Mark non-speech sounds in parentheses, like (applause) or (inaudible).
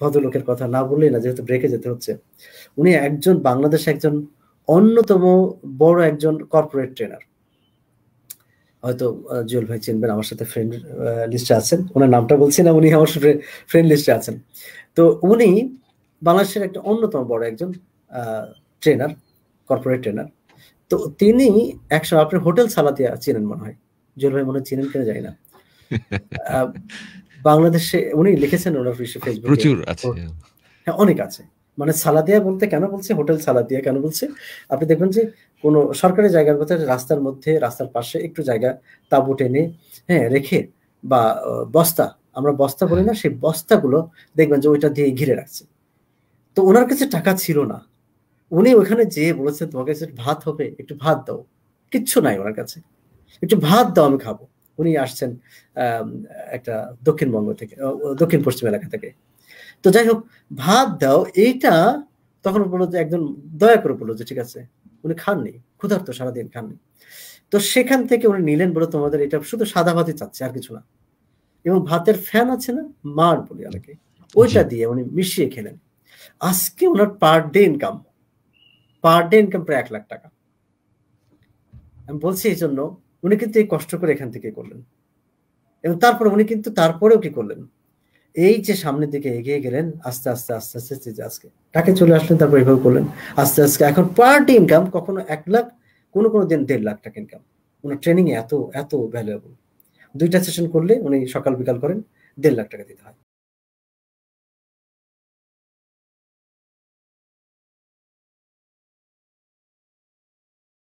ভদ্রলোকের কথা না বললেই না যেহেতু ব্রেকে যেতে হচ্ছে উনি একজন বাংলাদেশ একজন অন্যতম বড় একজন কর্পোরেট ট্রেনার হয়তো জুয়েল ভাই চিনবেন আমার সাথে ফ্রেন্ড লিস্টে আছেন ওনার নামটা বলছি না উনি আমার সাথে ফ্রেন্ড লিস্টে আছেন তো উনি বাংলাদেশের একটা অন্যতম বড় একজন ট্রেনার কর্পোরেট ট্রেনার তো তিনি একসময় আপনি হোটেল সালাতিয়া চিনেন মনে হয় জুয়েল ভাই মনে হয় চিনেন কেন যাই না (laughs) বাংলাদেশে উনি লিখেছেন ওনার প্রচুর আছে হ্যাঁ অনেক আছে মানে সালাদিয়া বলতে কেন বলছে হোটেল সালাদিয়া কেন বলছে আপনি দেখবেন যে কোন সরকারি জায়গার কথা রাস্তার মধ্যে রাস্তার পাশে একটু জায়গা তাঁবু টেনে হ্যাঁ রেখে বা বস্তা আমরা বস্তা বলি না সেই বস্তাগুলো দেখবেন যে ওইটা দিয়ে ঘিরে রাখছে তো ওনার কাছে টাকা ছিল না উনি ওখানে যেয়ে বলেছে তোমার কাছে ভাত হবে একটু ভাত দাও কিচ্ছু নাই ওনার কাছে একটু ভাত দাও আমি খাবো উনি আসছেন একটা দক্ষিণবঙ্গ থেকে দক্ষিণ পশ্চিম এলাকা থেকে তো যাই হোক ভাত দাও এইটা তখন বললো যে একজন দয়া করে বললো যে ঠিক আছে উনি খাননি ক্ষুধার্ত সারাদিন খাননি তো সেখান থেকে উনি নিলেন বলে তোমাদের এটা শুধু সাদা ভাতই চাচ্ছে আর কিছু না এবং ভাতের ফ্যান আছে না মার বলি অনেকে ওইটা দিয়ে উনি মিশিয়ে খেলেন আজকে ওনার per day income per day income প্রায় এক লাখ টাকা আমি বলছি এই জন্য উনি কিন্তু এই কষ্ট করে এখান থেকে করলেন এবং তারপরে উনি কিন্তু তারপরেও কি করলেন এই যে সামনের দিকে এগিয়ে গেলেন আস্তে আস্তে আস্তে আস্তে আস্তে আজকে টাকে চলে আসলেন তারপর এভাবে করলেন আস্তে আস্তে এখন পার ডে ইনকাম কখনো এক লাখ কোনো কোনো দিন দেড় লাখ টাকা ইনকাম ওনার ট্রেনিং এত এত ভ্যালুয়েবল দুইটা সেশন করলে উনি সকাল বিকাল করেন দেড় লাখ টাকা দিতে হয়